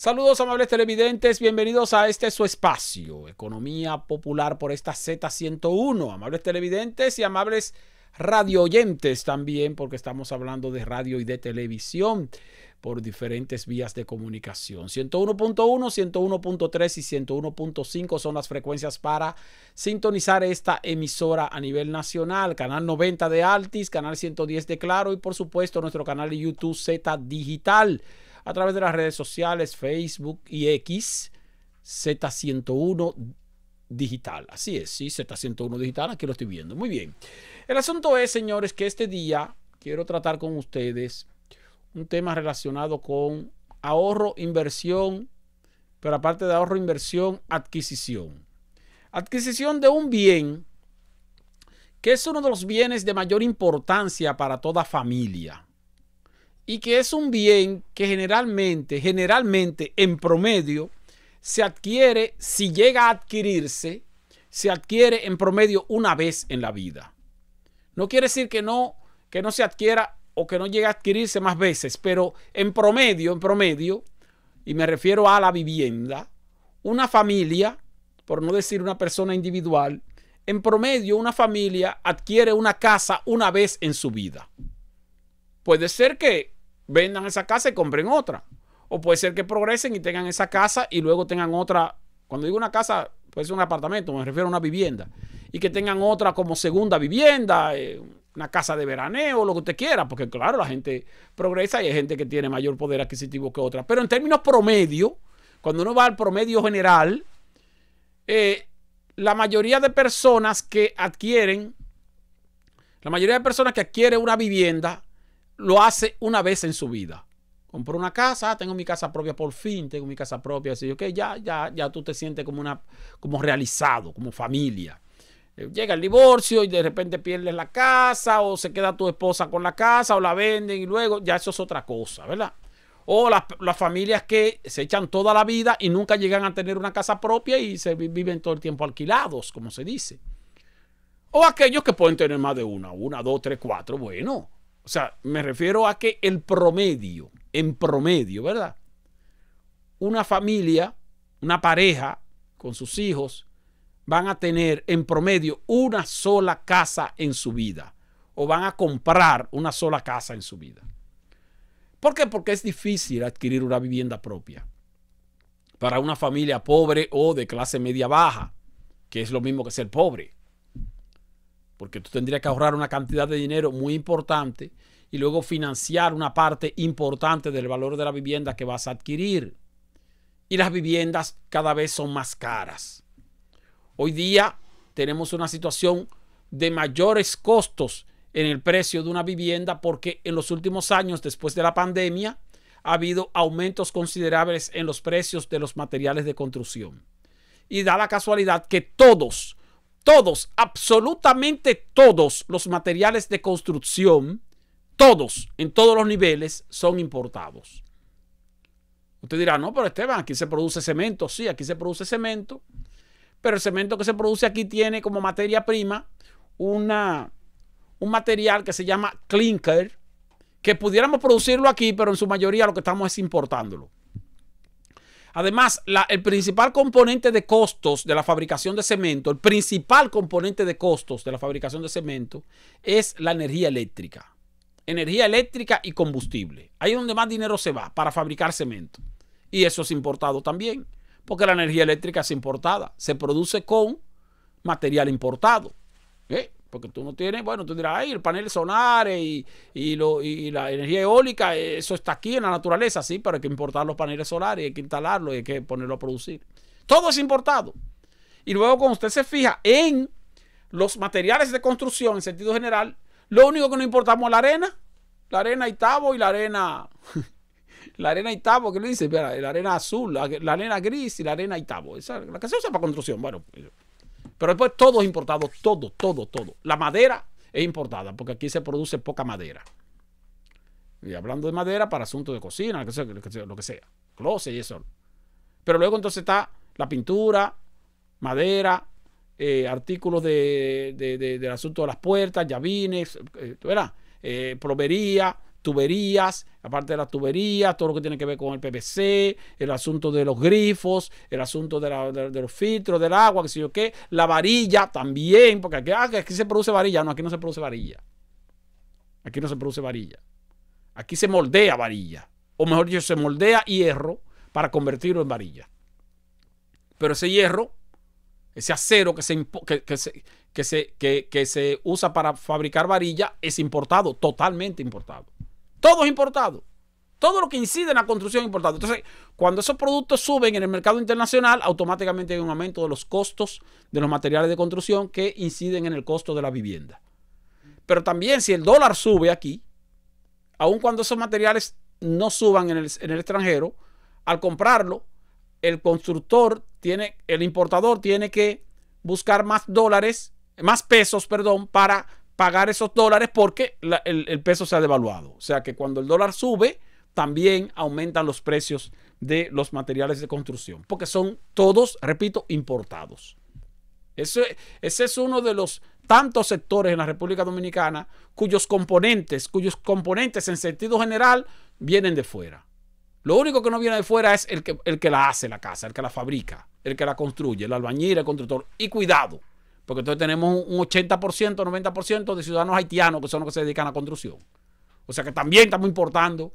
Saludos amables televidentes, bienvenidos a este su espacio, Economía Popular por esta Z101. Amables televidentes y amables radio oyentes también, porque estamos hablando de radio y de televisión por diferentes vías de comunicación. 101.1, 101.3 y 101.5 son las frecuencias para sintonizar esta emisora a nivel nacional. Canal 90 de Altis, canal 110 de Claro y por supuesto nuestro canal de YouTube Z Digital a través de las redes sociales, Facebook y X, Z101 Digital. Así es, sí, Z101 Digital, aquí lo estoy viendo. Muy bien. El asunto es, señores, que este día quiero tratar con ustedes un tema relacionado con ahorro, inversión, pero aparte de ahorro, inversión, adquisición. Adquisición de un bien que es uno de los bienes de mayor importancia para toda familia y que es un bien que generalmente, generalmente en promedio, se adquiere, si llega a adquirirse, se adquiere en promedio una vez en la vida. No quiere decir que no, que no se adquiera o que no llegue a adquirirse más veces, pero en promedio, en promedio, y me refiero a la vivienda, una familia, por no decir una persona individual, en promedio una familia adquiere una casa una vez en su vida. Puede ser que vendan esa casa y compren otra. O puede ser que progresen y tengan esa casa y luego tengan otra. Cuando digo una casa, puede ser un apartamento, me refiero a una vivienda. Y que tengan otra como segunda vivienda, eh, una casa de veraneo, lo que usted quiera. Porque claro, la gente progresa y hay gente que tiene mayor poder adquisitivo que otra. Pero en términos promedio, cuando uno va al promedio general, eh, la mayoría de personas que adquieren, la mayoría de personas que adquieren una vivienda lo hace una vez en su vida. Compró una casa, tengo mi casa propia por fin, tengo mi casa propia, así que ya, ya, ya tú te sientes como una, como realizado, como familia. Eh, llega el divorcio y de repente pierdes la casa o se queda tu esposa con la casa o la venden y luego ya eso es otra cosa, ¿verdad? O las, las familias que se echan toda la vida y nunca llegan a tener una casa propia y se viven todo el tiempo alquilados, como se dice. O aquellos que pueden tener más de una, una, dos, tres, cuatro, bueno, o sea, me refiero a que el promedio, en promedio, ¿verdad? Una familia, una pareja con sus hijos, van a tener en promedio una sola casa en su vida o van a comprar una sola casa en su vida. ¿Por qué? Porque es difícil adquirir una vivienda propia para una familia pobre o de clase media baja, que es lo mismo que ser pobre porque tú tendrías que ahorrar una cantidad de dinero muy importante y luego financiar una parte importante del valor de la vivienda que vas a adquirir. Y las viviendas cada vez son más caras. Hoy día tenemos una situación de mayores costos en el precio de una vivienda porque en los últimos años, después de la pandemia, ha habido aumentos considerables en los precios de los materiales de construcción. Y da la casualidad que todos todos, absolutamente todos los materiales de construcción, todos, en todos los niveles, son importados. Usted dirá, no, pero Esteban, aquí se produce cemento. Sí, aquí se produce cemento, pero el cemento que se produce aquí tiene como materia prima una, un material que se llama clinker, que pudiéramos producirlo aquí, pero en su mayoría lo que estamos es importándolo. Además, el principal componente de costos de la fabricación de cemento, el principal componente de costos de la fabricación de cemento es la energía eléctrica. Energía eléctrica y combustible. Ahí es donde más dinero se va para fabricar cemento. Y eso es importado también, porque la energía eléctrica es importada. Se produce con material importado. ¿eh? Porque tú no tienes, bueno, tú dirás, ay, el panel solar y, y, la energía eólica, eso está aquí en la naturaleza, sí, pero hay que importar los paneles solares, hay que instalarlos, y hay que ponerlo a producir. Todo es importado. Y luego cuando usted se fija en los materiales de construcción en sentido general, lo único que no importamos es la arena, la arena y tabo y la arena, la arena y tabo, ¿qué le dice, la arena azul, la, arena gris y la arena y Esa, la que se usa para construcción, bueno. Pues, pero después todo es importado, todo, todo, todo. La madera es importada porque aquí se produce poca madera. Y hablando de madera para asuntos de cocina, lo que sea, lo que y eso. Pero luego entonces está la pintura, madera, eh, artículos de, del asunto de las puertas, llavines, eh, eh tuberías, aparte de las tuberías, todo lo que tiene que ver con el PVC, el asunto de los grifos, el asunto de, los filtros, del agua, que sé yo qué, la varilla también, porque ah, aquí, se produce varilla, no, aquí no se produce varilla. Aquí no se produce varilla. Aquí se moldea varilla, o mejor dicho, se moldea hierro para convertirlo en varilla. Pero ese hierro ese acero que se, que, se, que, se, que se, usa para fabricar varilla es importado, totalmente importado. Todo es importado. Todo lo que incide en la construcción es importado. Entonces, cuando esos productos suben en el mercado internacional, automáticamente hay un aumento de los costos de los materiales de construcción que inciden en el costo de la vivienda. Pero también si el dólar sube aquí, aun cuando esos materiales no suban en el, en el extranjero, al comprarlo, el constructor tiene, el importador tiene que buscar más dólares, más pesos, perdón, para pagar esos dólares porque el, peso se ha devaluado. O sea que cuando el dólar sube, también aumentan los precios de los materiales de construcción, porque son todos, repito, importados. Ese, ese, es uno de los tantos sectores en la República Dominicana cuyos componentes, cuyos componentes en sentido general vienen de fuera. Lo único que no viene de fuera es el que, el que la hace la casa, el que la fabrica, el que la construye, el albañil, el constructor. Y cuidado, porque entonces tenemos un 80%, 90% de ciudadanos haitianos que son los que se dedican a la construcción. O sea que también estamos importando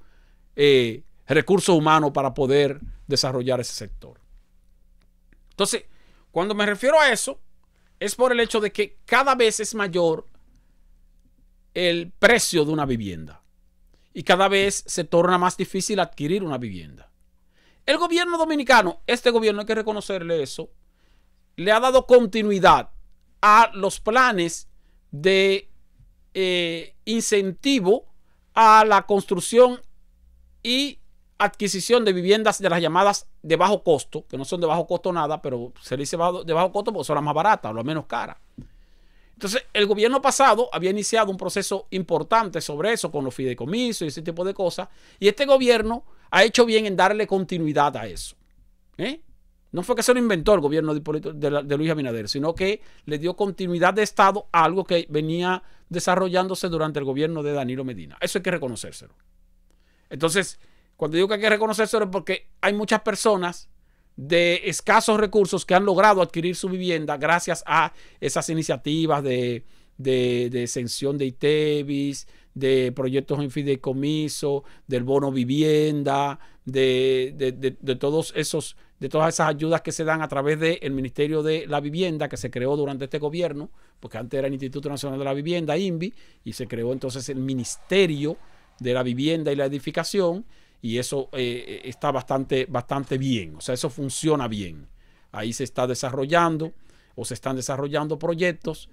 eh, recursos humanos para poder desarrollar ese sector. Entonces, cuando me refiero a eso, es por el hecho de que cada vez es mayor el precio de una vivienda y cada vez se torna más difícil adquirir una vivienda. El gobierno dominicano, este gobierno hay que reconocerle eso, le ha dado continuidad a los planes de eh, incentivo a la construcción y adquisición de viviendas de las llamadas de bajo costo, que no son de bajo costo nada, pero se le dice de bajo costo porque son las más baratas o las menos caras. Entonces, el gobierno pasado había iniciado un proceso importante sobre eso, con los fideicomisos y ese tipo de cosas, y este gobierno ha hecho bien en darle continuidad a eso. ¿eh? No fue que se lo inventó el gobierno de, Luis Abinader, sino que le dio continuidad de Estado a algo que venía desarrollándose durante el gobierno de Danilo Medina. Eso hay que reconocérselo. Entonces, cuando digo que hay que reconocérselo es porque hay muchas personas de escasos recursos que han logrado adquirir su vivienda gracias a esas iniciativas de, de, de exención de ITEVIS, de proyectos en fideicomiso, del bono vivienda, de, todos esos, de todas esas ayudas que se dan a través del Ministerio de la Vivienda que se creó durante este gobierno, porque antes era el Instituto Nacional de la Vivienda, INVI, y se creó entonces el Ministerio de la Vivienda y la Edificación, y eso eh, eh, está bastante, bastante bien, o sea, eso funciona bien. Ahí se está desarrollando o se están desarrollando proyectos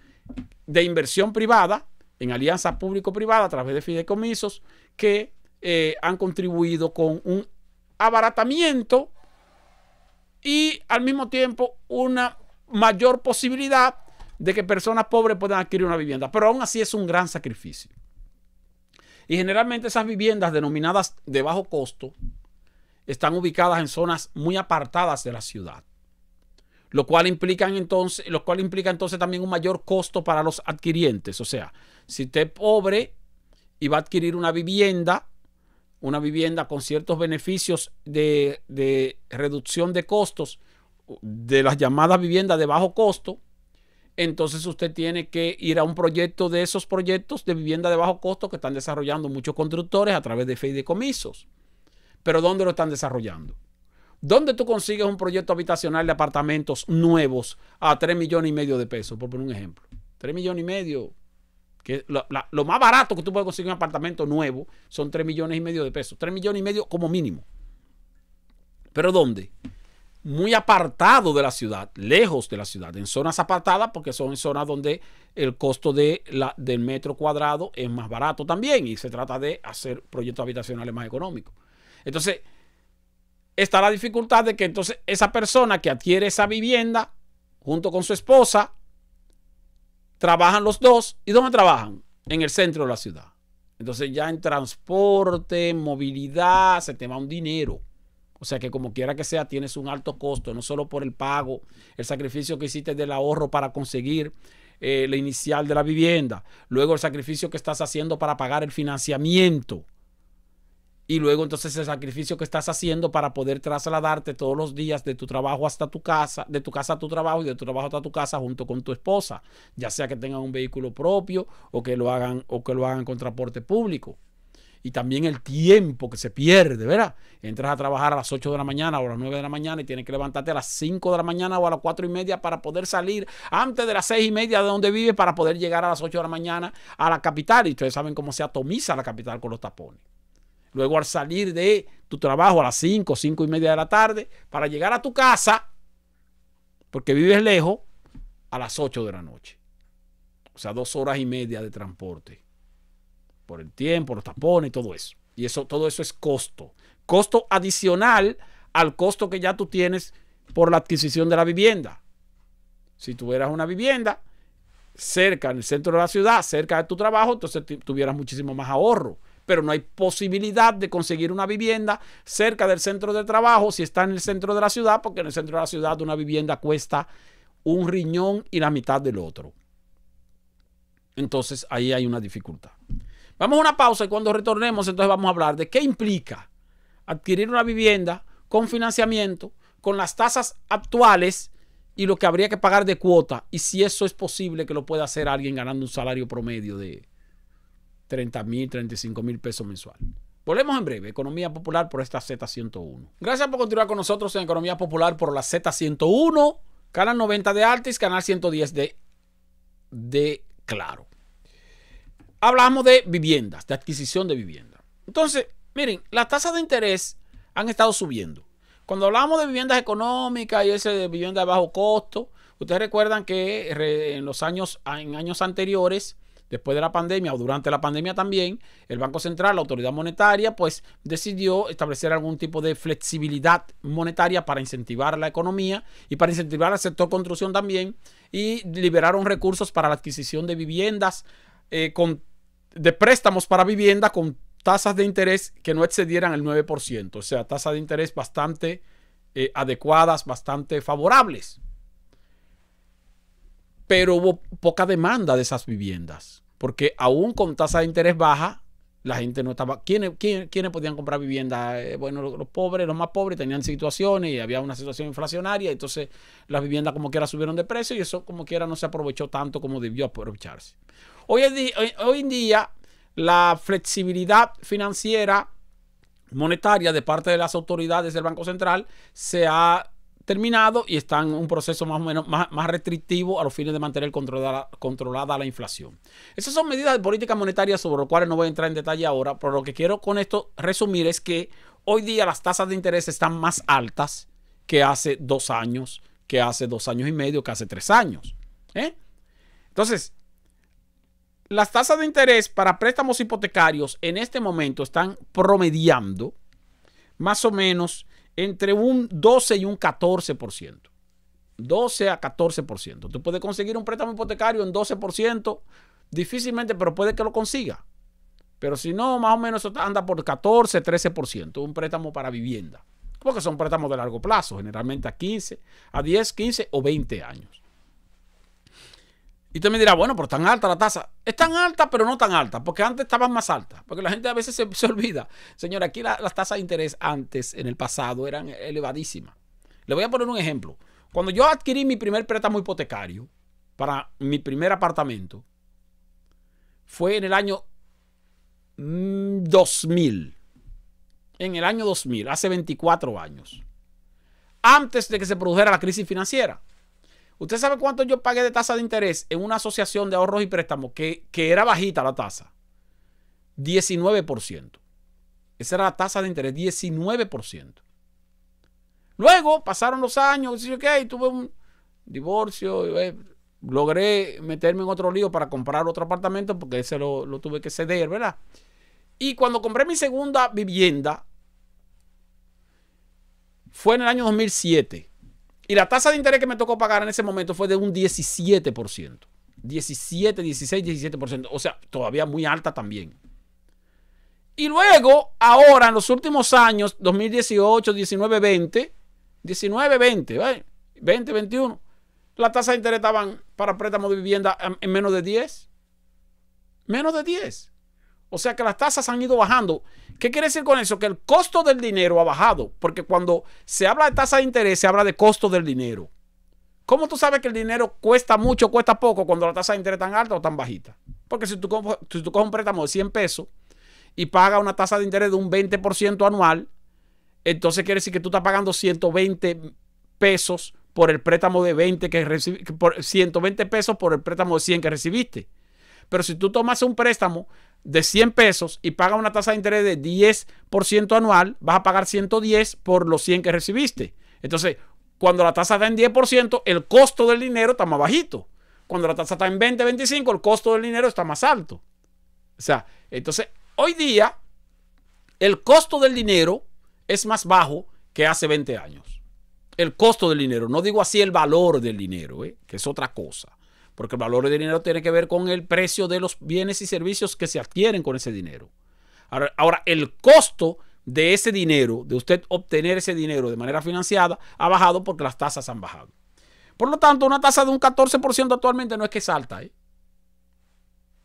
de inversión privada en alianza público-privada a través de fideicomisos que eh, han contribuido con un abaratamiento y al mismo tiempo una mayor posibilidad de que personas pobres puedan adquirir una vivienda. Pero aún así es un gran sacrificio. Y generalmente esas viviendas denominadas de bajo costo están ubicadas en zonas muy apartadas de la ciudad, lo cual implica entonces, lo cual implica entonces también un mayor costo para los adquirientes. O sea, si usted es pobre y va a adquirir una vivienda una vivienda con ciertos beneficios de, reducción de costos de las llamadas viviendas de bajo costo, entonces usted tiene que ir a un proyecto de esos proyectos de vivienda de bajo costo que están desarrollando muchos constructores a través de y fideicomisos. Pero ¿dónde lo están desarrollando? ¿Dónde tú consigues un proyecto habitacional de apartamentos nuevos a 3 millones y medio de pesos? Por poner un ejemplo. 3 millones y medio que lo, más barato que tú puedes conseguir un apartamento nuevo son 3 millones y medio de pesos. 3 millones y medio como mínimo. ¿Pero dónde? Muy apartado de la ciudad, lejos de la ciudad, en zonas apartadas, porque son zonas donde el costo de la, del metro cuadrado es más barato también y se trata de hacer proyectos habitacionales más económicos. Entonces, está la dificultad de que entonces esa persona que adquiere esa vivienda junto con su esposa trabajan los dos. ¿Y dónde trabajan? En el centro de la ciudad. Entonces ya en transporte, movilidad, se te va un dinero. O sea que como quiera que sea, tienes un alto costo, no solo por el pago, el sacrificio que hiciste del ahorro para conseguir el eh, la inicial de la vivienda, luego el sacrificio que estás haciendo para pagar el financiamiento y luego entonces el sacrificio que estás haciendo para poder trasladarte todos los días de tu trabajo hasta tu casa, de tu casa a tu trabajo y de tu trabajo hasta tu casa junto con tu esposa, ya sea que tengan un vehículo propio o que lo hagan o que lo hagan con transporte público. Y también el tiempo que se pierde, ¿verdad? Entras a trabajar a las 8 de la mañana o a las 9 de la mañana y tienes que levantarte a las 5 de la mañana o a las 4 y media para poder salir antes de las seis y media de donde vives para poder llegar a las 8 de la mañana a la capital. Y ustedes saben cómo se atomiza la capital con los tapones. Luego al salir de tu trabajo a las 5, 5 y media de la tarde, para llegar a tu casa, porque vives lejos, a las 8 de la noche. O sea, dos horas y media de transporte. Por el tiempo, los tapones y todo eso. Y eso, todo eso es costo. Costo adicional al costo que ya tú tienes por la adquisición de la vivienda. Si tuvieras una vivienda cerca, en el centro de la ciudad, cerca de tu trabajo, entonces tuvieras muchísimo más ahorro pero no hay posibilidad de conseguir una vivienda cerca del centro de trabajo si está en el centro de la ciudad, porque en el centro de la ciudad una vivienda cuesta un riñón y la mitad del otro. Entonces ahí hay una dificultad. Vamos a una pausa y cuando retornemos entonces vamos a hablar de qué implica adquirir una vivienda con financiamiento, con las tasas actuales y lo que habría que pagar de cuota y si eso es posible que lo pueda hacer alguien ganando un salario promedio de 30 mil, 35 mil pesos mensual Volvemos en breve, Economía Popular por esta Z101. Gracias por continuar con nosotros en Economía Popular por la Z101, canal 90 de Artis, canal 110 de, de Claro. Hablamos de viviendas, de adquisición de viviendas. Entonces, miren, las tasas de interés han estado subiendo. Cuando hablamos de viviendas económicas y ese de vivienda de bajo costo, ustedes recuerdan que en los años, en años anteriores, después de la pandemia o durante la pandemia también, el Banco Central, la autoridad monetaria, pues decidió establecer algún tipo de flexibilidad monetaria para incentivar la economía y para incentivar al sector construcción también y liberaron recursos para la adquisición de viviendas, eh, con, de préstamos para vivienda con tasas de interés que no excedieran el 9%, o sea, tasas de interés bastante eh, adecuadas, bastante favorables pero hubo poca demanda de esas viviendas, porque aún con tasa de interés baja, la gente no estaba. ¿Quiénes, quién, podían comprar vivienda? Eh, bueno, los, pobres, los más pobres tenían situaciones y había una situación inflacionaria, entonces las viviendas como quiera subieron de precio y eso como quiera no se aprovechó tanto como debió aprovecharse. hoy en día la flexibilidad financiera monetaria de parte de las autoridades del Banco Central se ha terminado y están en un proceso más o menos más, restrictivo a los fines de mantener controlada, controlada la inflación. Esas son medidas de política monetaria sobre las cuales no voy a entrar en detalle ahora, pero lo que quiero con esto resumir es que hoy día las tasas de interés están más altas que hace dos años, que hace dos años y medio, que hace tres años. ¿eh? Entonces, las tasas de interés para préstamos hipotecarios en este momento están promediando más o menos entre un 12 y un 14%. 12 a 14%. Tú puedes conseguir un préstamo hipotecario en 12%, difícilmente, pero puede que lo consiga. Pero si no, más o menos anda por 14, 13%, un préstamo para vivienda. Porque son préstamos de largo plazo, generalmente a 15, a 10, 15 o 20 años. Y usted me dirá, bueno, pero tan alta la tasa. Es tan alta, pero no tan alta, porque antes estaban más altas. Porque la gente a veces se, olvida. Señora, aquí las tasas de interés antes, en el pasado, eran elevadísimas. Le voy a poner un ejemplo. Cuando yo adquirí mi primer préstamo hipotecario para mi primer apartamento, fue en el año 2000. Mm, en el año 2000, hace 24 años. Antes de que se produjera la crisis financiera. ¿Usted sabe cuánto yo pagué de tasa de interés en una asociación de ahorros y préstamos que, era bajita la tasa? 19%. Esa era la tasa de interés, 19%. Luego pasaron los años, y tuve un divorcio, eh, logré meterme en otro lío para comprar otro apartamento porque ese lo, lo tuve que ceder, ¿verdad? Y cuando compré mi segunda vivienda, fue en el año 2007. Y la tasa de interés que me tocó pagar en ese momento fue de un 17%. 17, 16, 17%. O sea, todavía muy alta también. Y luego, ahora, en los últimos años, 2018, 19, 20, 19, 20, 20, 21, la tasa de interés estaban para préstamo de vivienda en menos de 10. Menos de 10. O sea que las tasas han ido bajando. ¿Qué quiere decir con eso? Que el costo del dinero ha bajado, porque cuando se habla de tasa de interés, se habla de costo del dinero. ¿Cómo tú sabes que el dinero cuesta mucho o cuesta poco cuando la tasa de interés es tan alta o tan bajita? Porque si tú, coges un préstamo de 100 pesos y pagas una tasa de interés de un 20% anual, entonces quiere decir que tú estás pagando 120 pesos por el préstamo de 20 que recibiste, 120 pesos por el préstamo de 100 que recibiste. Pero si tú tomas un préstamo de 100 pesos y pagas una tasa de interés de 10% anual, vas a pagar 110 por los 100 que recibiste. Entonces, cuando la tasa está en 10%, el costo del dinero está más bajito. Cuando la tasa está en 20, 25, el costo del dinero está más alto. O sea, entonces, hoy día, el costo del dinero es más bajo que hace 20 años. El costo del dinero, no digo así el valor del dinero, ¿eh? que es otra cosa porque el valor de dinero tiene que ver con el precio de los bienes y servicios que se adquieren con ese dinero. Ahora, el costo de ese dinero, de usted obtener ese dinero de manera financiada, ha bajado porque las tasas han bajado. Por lo tanto, una tasa de un 14% actualmente no es que es alta. ¿eh?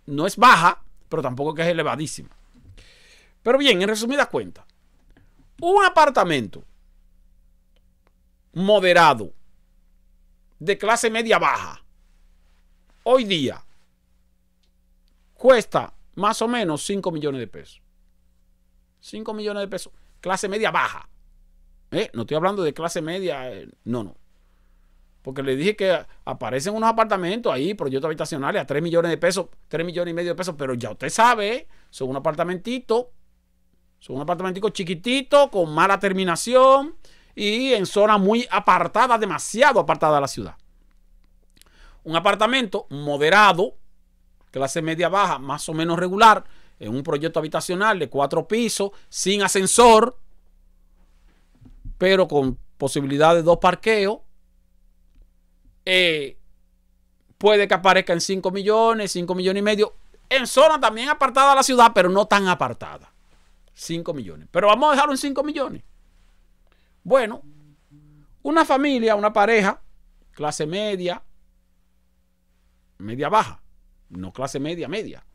No es baja, pero tampoco que es elevadísima. Pero bien, en resumidas cuentas, un apartamento moderado de clase media baja hoy día cuesta más o menos 5 millones de pesos. 5 millones de pesos. Clase media baja. ¿Eh? No estoy hablando de clase media. Eh, no, no. Porque le dije que aparecen unos apartamentos ahí, proyectos habitacionales a 3 millones de pesos, 3 millones y medio de pesos, pero ya usted sabe, son un apartamentito, son un apartamentito chiquitito, con mala terminación y en zona muy apartada, demasiado apartada de la ciudad un apartamento moderado, clase media baja, más o menos regular, en un proyecto habitacional de cuatro pisos, sin ascensor, pero con posibilidad de dos parqueos, eh, puede que aparezca en 5 millones, 5 millones y medio, en zona también apartada de la ciudad, pero no tan apartada. 5 millones. Pero vamos a dejarlo en 5 millones. Bueno, una familia, una pareja, clase media, media baja, no clase media media.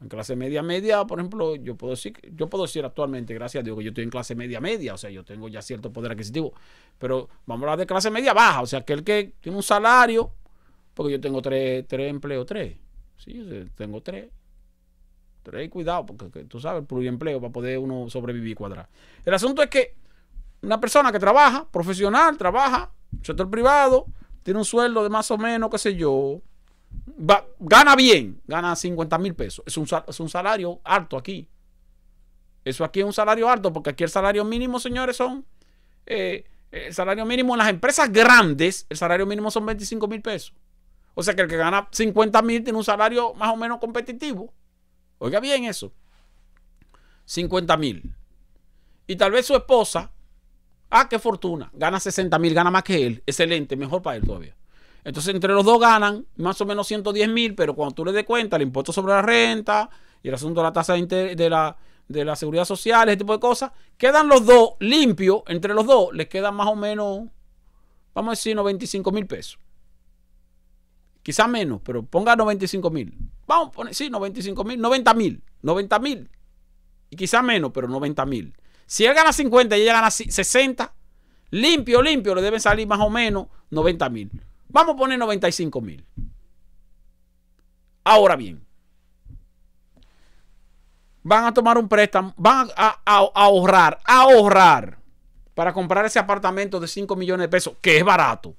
En clase media media, por ejemplo, yo puedo decir, yo puedo decir actualmente, gracias a Dios, que yo estoy en clase media media, o sea, yo tengo ya cierto poder adquisitivo, pero vamos a hablar de clase media baja, o sea, aquel que tiene un salario, porque yo tengo tres, empleos, tres, sí, tengo tres, tres, cuidado, porque tú sabes, el pluriempleo para poder uno sobrevivir y cuadrar. El asunto es que una persona que trabaja, profesional, trabaja, sector privado, tiene un sueldo de más o menos, qué sé yo, gana bien, gana 50 mil pesos. Es un, salario alto aquí. Eso aquí es un salario alto, porque aquí el salario mínimo, señores, son. Eh, el salario mínimo en las empresas grandes, el salario mínimo son 25 mil pesos. O sea que el que gana 50 mil tiene un salario más o menos competitivo. Oiga bien eso. 50 mil. Y tal vez su esposa, ah, qué fortuna, gana 60 mil, gana más que él. Excelente, mejor para él todavía. Entonces, entre los dos ganan más o menos 110 mil, pero cuando tú le des cuenta, el impuesto sobre la renta y el asunto de la tasa de, de, la, la seguridad social, ese tipo de cosas, quedan los dos limpios, entre los dos les quedan más o menos, vamos a decir, 95 mil pesos. Quizás menos, pero ponga 95 mil. Vamos a poner, sí, 95 mil, 90 mil, 90 mil. Y quizás menos, pero 90 mil. Si él gana 50 y ella gana 60, limpio, limpio, le deben salir más o menos 90 mil. Vamos a poner 95 mil. Ahora bien, van a tomar un préstamo, van a, ahorrar, a ahorrar para comprar ese apartamento de 5 millones de pesos, que es barato.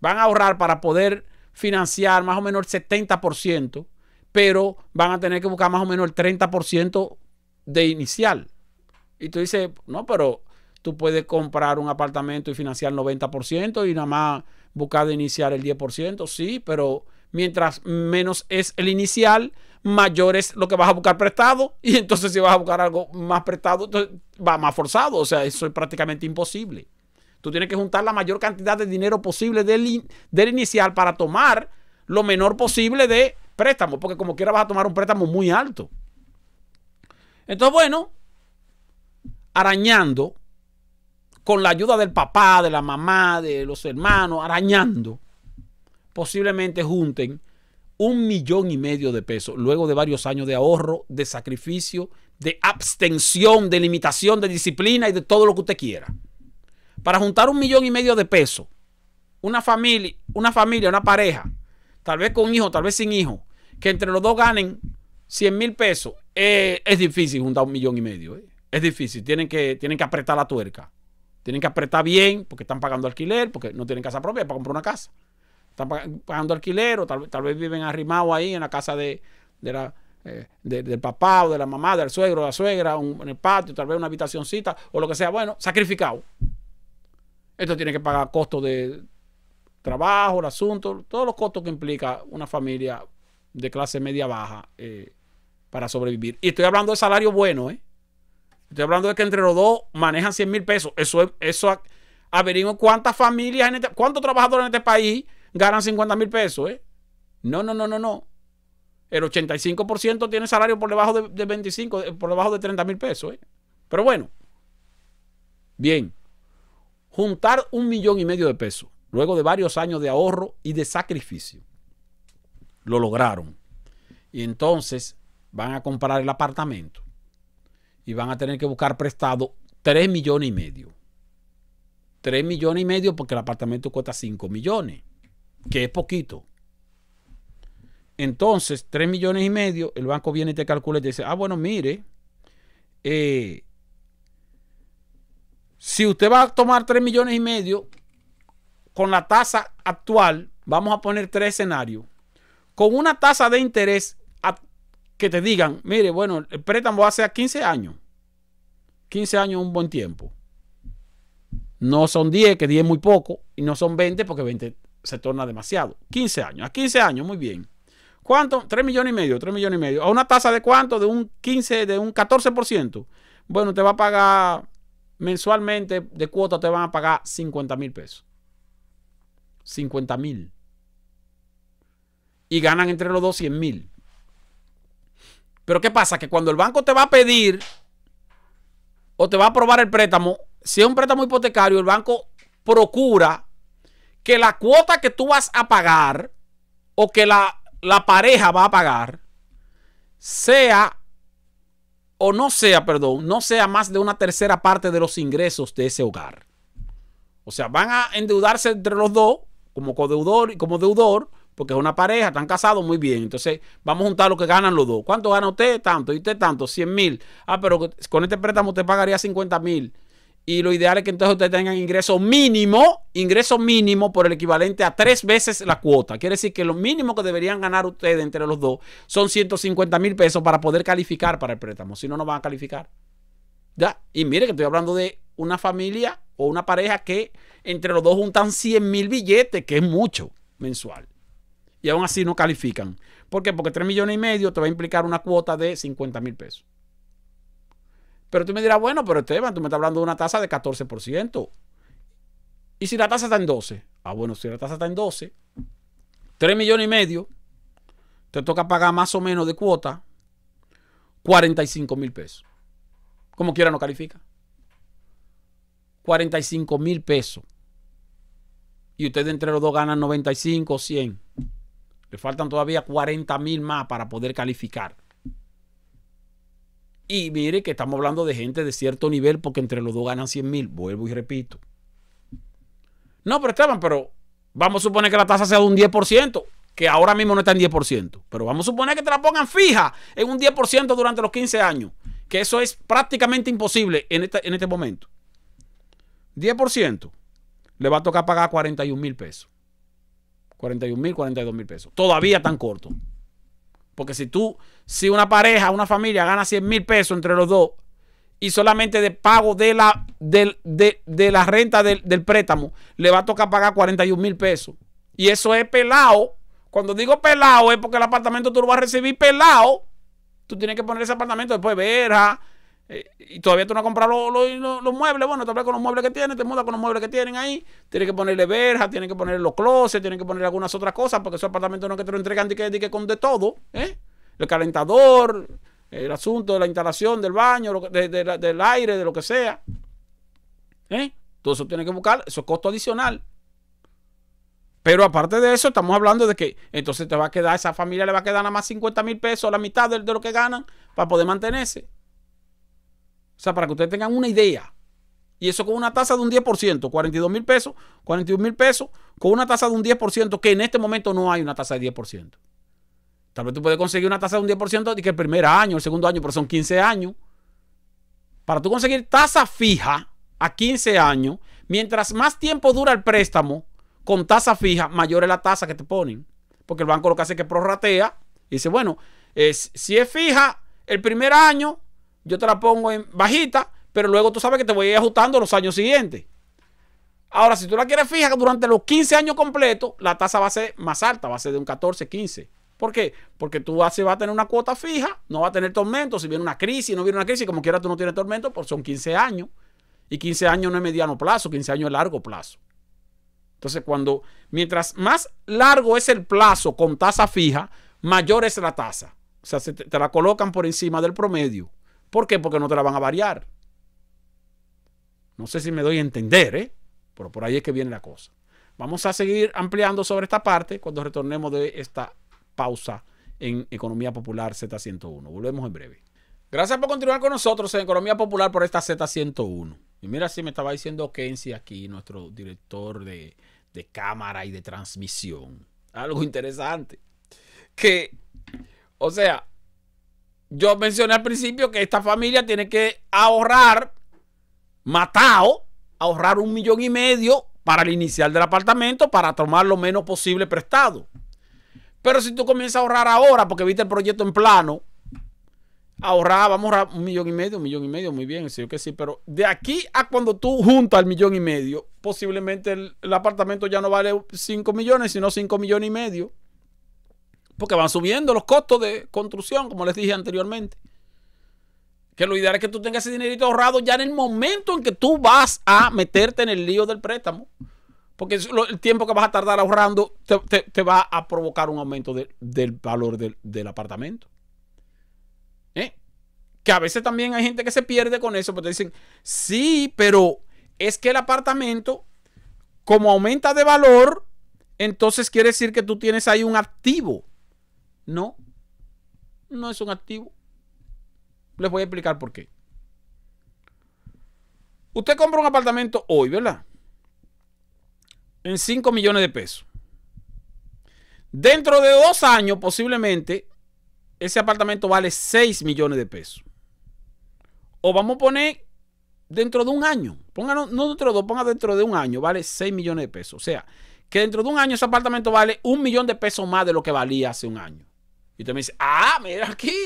Van a ahorrar para poder financiar más o menos el 70%, pero van a tener que buscar más o menos el 30% de inicial. Y tú dices, no, pero tú puedes comprar un apartamento y financiar el 90% y nada más de iniciar el 10%, sí, pero mientras menos es el inicial, mayor es lo que vas a buscar prestado. Y entonces si vas a buscar algo más prestado, va más forzado. O sea, eso es prácticamente imposible. Tú tienes que juntar la mayor cantidad de dinero posible del, del inicial para tomar lo menor posible de préstamo, porque como quiera vas a tomar un préstamo muy alto. Entonces, bueno, arañando, con la ayuda del papá, de la mamá, de los hermanos, arañando, posiblemente junten un millón y medio de pesos luego de varios años de ahorro, de sacrificio, de abstención, de limitación, de disciplina y de todo lo que usted quiera. Para juntar un millón y medio de pesos, una familia, una familia, una pareja, tal vez con hijo, tal vez sin hijo, que entre los dos ganen 100 mil pesos, eh, es difícil juntar un millón y medio. Eh. Es difícil, tienen que, tienen que apretar la tuerca. Tienen que apretar bien porque están pagando alquiler, porque no tienen casa propia para comprar una casa. Están pagando alquiler o tal, vez viven arrimados ahí en la casa de, la, eh, del papá o de la mamá, del suegro, de la suegra, en el patio, tal vez una habitacioncita o lo que sea. Bueno, sacrificado. Esto tiene que pagar costos de trabajo, el asunto, todos los costos que implica una familia de clase media baja eh, para sobrevivir. Y estoy hablando de salario bueno, ¿eh? Estoy hablando de que entre los dos manejan 100 mil pesos. Eso es, eso cuántas familias, en este, cuántos trabajadores en este país ganan 50 mil pesos. ¿eh? No, no, no, no, no. El 85% tiene salario por debajo de, 25, eh, por debajo de 30 mil pesos. ¿eh? Pero bueno, bien. Juntar un millón y medio de pesos, luego de varios años de ahorro y de sacrificio. Lo lograron. Y entonces van a comprar el apartamento y van a tener que buscar prestado 3 millones y medio. 3 millones y medio porque el apartamento cuesta 5 millones, que es poquito. Entonces, 3 millones y medio, el banco viene y te calcula y te dice, ah, bueno, mire, eh, si usted va a tomar 3 millones y medio, con la tasa actual, vamos a poner tres escenarios, con una tasa de interés que te digan, mire, bueno, el préstamo va a ser a 15 años. 15 años es un buen tiempo. No son 10, que 10 es muy poco, y no son 20 porque 20 se torna demasiado. 15 años, a 15 años, muy bien. ¿Cuánto? 3 millones y medio, 3 millones y medio. ¿A una tasa de cuánto? De un 15, de un 14%. Bueno, te va a pagar mensualmente de cuota, te van a pagar 50 mil pesos. 50 mil. Y ganan entre los dos 100 mil. Pero ¿qué pasa? Que cuando el banco te va a pedir o te va a aprobar el préstamo, si es un préstamo hipotecario, el banco procura que la cuota que tú vas a pagar o que la, pareja va a pagar sea o no sea, perdón, no sea más de una tercera parte de los ingresos de ese hogar. O sea, van a endeudarse entre los dos como codeudor y como deudor porque es una pareja, están casados muy bien. Entonces, vamos a juntar lo que ganan los dos. ¿Cuánto gana usted? Tanto. ¿Y usted tanto? 100 mil. Ah, pero con este préstamo usted pagaría 50 mil. Y lo ideal es que entonces ustedes tengan ingreso mínimo, ingreso mínimo por el equivalente a tres veces la cuota. Quiere decir que lo mínimo que deberían ganar ustedes entre los dos son 150 mil pesos para poder calificar para el préstamo. Si no, no van a calificar. ¿Ya? Y mire que estoy hablando de una familia o una pareja que entre los dos juntan 100 mil billetes, que es mucho mensual y aún así no califican. ¿Por qué? Porque 3 millones y medio te va a implicar una cuota de 50 mil pesos. Pero tú me dirás, bueno, pero Esteban, tú me estás hablando de una tasa de 14%. ¿Y si la tasa está en 12? Ah, bueno, si la tasa está en 12, 3 millones y medio, te toca pagar más o menos de cuota 45 mil pesos. Como quiera no califica. 45 mil pesos. Y ustedes entre los dos ganan 95 o 100. Le faltan todavía 40 mil más para poder calificar. Y mire que estamos hablando de gente de cierto nivel porque entre los dos ganan 100 mil. Vuelvo y repito. No, pero Esteban, pero vamos a suponer que la tasa sea de un 10%, que ahora mismo no está en 10%. Pero vamos a suponer que te la pongan fija en un 10% durante los 15 años. Que eso es prácticamente imposible en este, en este momento. 10% le va a tocar pagar 41 mil pesos. 41 mil, 42 mil pesos. Todavía tan corto. Porque si tú, si una pareja, una familia gana 100 mil pesos entre los dos y solamente de pago de la, de, la renta del, préstamo, le va a tocar pagar 41 mil pesos. Y eso es pelado. Cuando digo pelado es porque el apartamento tú lo vas a recibir pelado. Tú tienes que poner ese apartamento después verja, eh, y todavía tú no has comprado los, muebles. Bueno, te hablas con los muebles que tienes, te mudas con los muebles que tienen ahí. Tienes que ponerle verjas, tienes que ponerle los closets, tienes que poner algunas otras cosas, porque esos apartamentos no que te lo entregan de que, con de todo. ¿eh? El calentador, el asunto de la instalación del baño, del aire, de lo que sea. ¿eh? Todo eso tienes que buscar, eso es costo adicional. Pero aparte de eso, estamos hablando de que entonces te va a quedar, esa familia le va a quedar nada más 50 mil pesos, la mitad de lo que ganan, para poder mantenerse. O sea, para que ustedes tengan una idea. Y eso con una tasa de un 10%, 42 mil pesos, 41 mil pesos, con una tasa de un 10%, que en este momento no hay una tasa de 10%. Tal vez tú puedes conseguir una tasa de un 10% de que el primer año, el segundo año, pero son 15 años. Para tú conseguir tasa fija a 15 años, mientras más tiempo dura el préstamo con tasa fija, mayor es la tasa que te ponen. Porque el banco lo que hace es que prorratea y dice, bueno, es, si es fija el primer año, yo te la pongo en bajita, pero luego tú sabes que te voy a ir ajustando los años siguientes. Ahora, si tú la quieres fija durante los 15 años completos, la tasa va a ser más alta, va a ser de un 14, 15. ¿Por qué? Porque tú vas, a tener una cuota fija, no va a tener tormento. Si viene una crisis, no viene una crisis, como quiera tú no tienes tormento, porque son 15 años. Y 15 años no es mediano plazo, 15 años es largo plazo. Entonces, cuando, mientras más largo es el plazo con tasa fija, mayor es la tasa. O sea, te la colocan por encima del promedio. ¿Por qué? Porque no te la van a variar. No sé si me doy a entender, ¿eh? pero por ahí es que viene la cosa. Vamos a seguir ampliando sobre esta parte cuando retornemos de esta pausa en Economía Popular Z101. Volvemos en breve. Gracias por continuar con nosotros en Economía Popular por esta Z101. Y mira si me estaba diciendo Kenzie aquí, nuestro director de, de cámara y de transmisión. Algo interesante. Que, o sea, yo mencioné al principio que esta familia tiene que ahorrar, matado, ahorrar un millón y medio para el inicial del apartamento para tomar lo menos posible prestado. Pero si tú comienzas a ahorrar ahora, porque viste el proyecto en plano, ahorrar, vamos a ahorrar un millón y medio, un millón y medio, muy bien, sí, que sí, pero de aquí a cuando tú juntas el millón y medio, posiblemente el, el apartamento ya no vale 5 millones, sino 5 millones y medio. Porque van subiendo los costos de construcción, como les dije anteriormente. Que lo ideal es que tú tengas ese dinerito ahorrado ya en el momento en que tú vas a meterte en el lío del préstamo. Porque el tiempo que vas a tardar ahorrando te, va a provocar un aumento del valor del, apartamento. ¿Eh? Que a veces también hay gente que se pierde con eso, porque dicen, sí, pero es que el apartamento, como aumenta de valor, entonces quiere decir que tú tienes ahí un activo. No, no es un activo. Les voy a explicar por qué. Usted compra un apartamento hoy, ¿verdad? En 5 millones de pesos. Dentro de dos años, posiblemente, ese apartamento vale 6 millones de pesos. O vamos a poner dentro de un año. Pónganlo, no dentro de dos, ponga dentro de un año, vale 6 millones de pesos. O sea, que dentro de un año ese apartamento vale un millón de pesos más de lo que valía hace un año. Y usted me dice, ah, mira aquí,